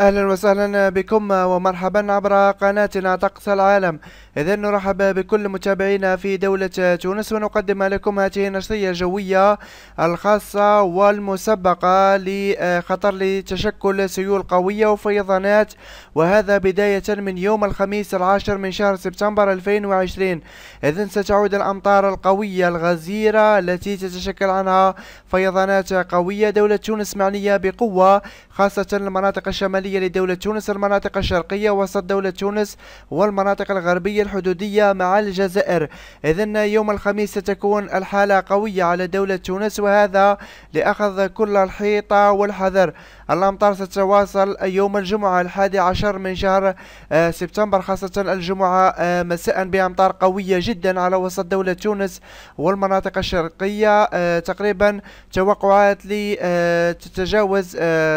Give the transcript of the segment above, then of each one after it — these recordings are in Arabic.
اهلا وسهلا بكم ومرحبا عبر قناتنا طقس العالم اذا نرحب بكل متابعينا في دولة تونس ونقدم لكم هذه النشرية الجوية الخاصة والمسبقة لخطر لتشكل سيول قوية وفيضانات وهذا بداية من يوم الخميس العاشر من شهر سبتمبر 2020 اذا ستعود الامطار القوية الغزيرة التي تتشكل عنها فيضانات قوية دولة تونس معنية بقوة خاصة المناطق الشمالية الحدودية لدولة تونس المناطق الشرقية وسط دولة تونس والمناطق الغربية الحدودية مع الجزائر إذن يوم الخميس ستكون الحالة قوية على دولة تونس وهذا لأخذ كل الحيطة والحذر الأمطار ستتواصل يوم الجمعة الحادي عشر من شهر آه، سبتمبر خاصة الجمعة آه، مساء بأمطار قوية جدا على وسط دولة تونس والمناطق الشرقية آه، تقريبا توقعات لتتجاوز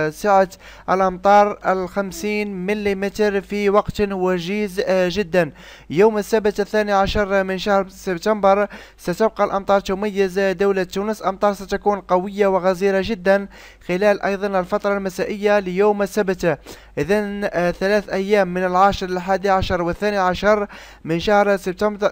سعة الأمطار الخمسين ملم في وقت وجيز آه، جدا يوم السبت الثاني عشر من شهر سبتمبر ستبقى الأمطار تميز دولة تونس أمطار ستكون قوية وغزيرة جدا خلال أيضا الفترة المسائية ليوم السبت إذا آه، ثلاث أيام من العاشر الحادي عشر والثاني عشر من شهر سبتمبر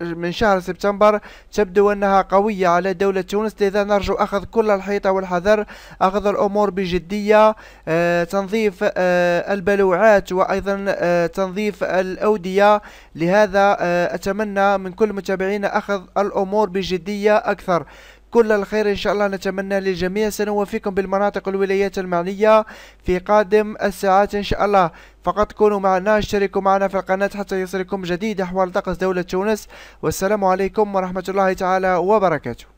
من شهر سبتمبر تبدو أنها قوية على دولة تونس لذا نرجو أخذ كل الحيطة والحذر أخذ الأمور بجدية آه، تنظيف تنظيف آه، البلوعات وأيضا آه، تنظيف الأودية لهذا آه، أتمنى من كل متابعينا أخذ الأمور بجدية أكثر كل الخير إن شاء الله نتمنى للجميع سنوفيكم بالمناطق الولايات المعنية في قادم الساعات إن شاء الله فقط كونوا معنا اشتركوا معنا في القناة حتى يصلكم جديد أحوال طقس دولة تونس والسلام عليكم ورحمة الله تعالى وبركاته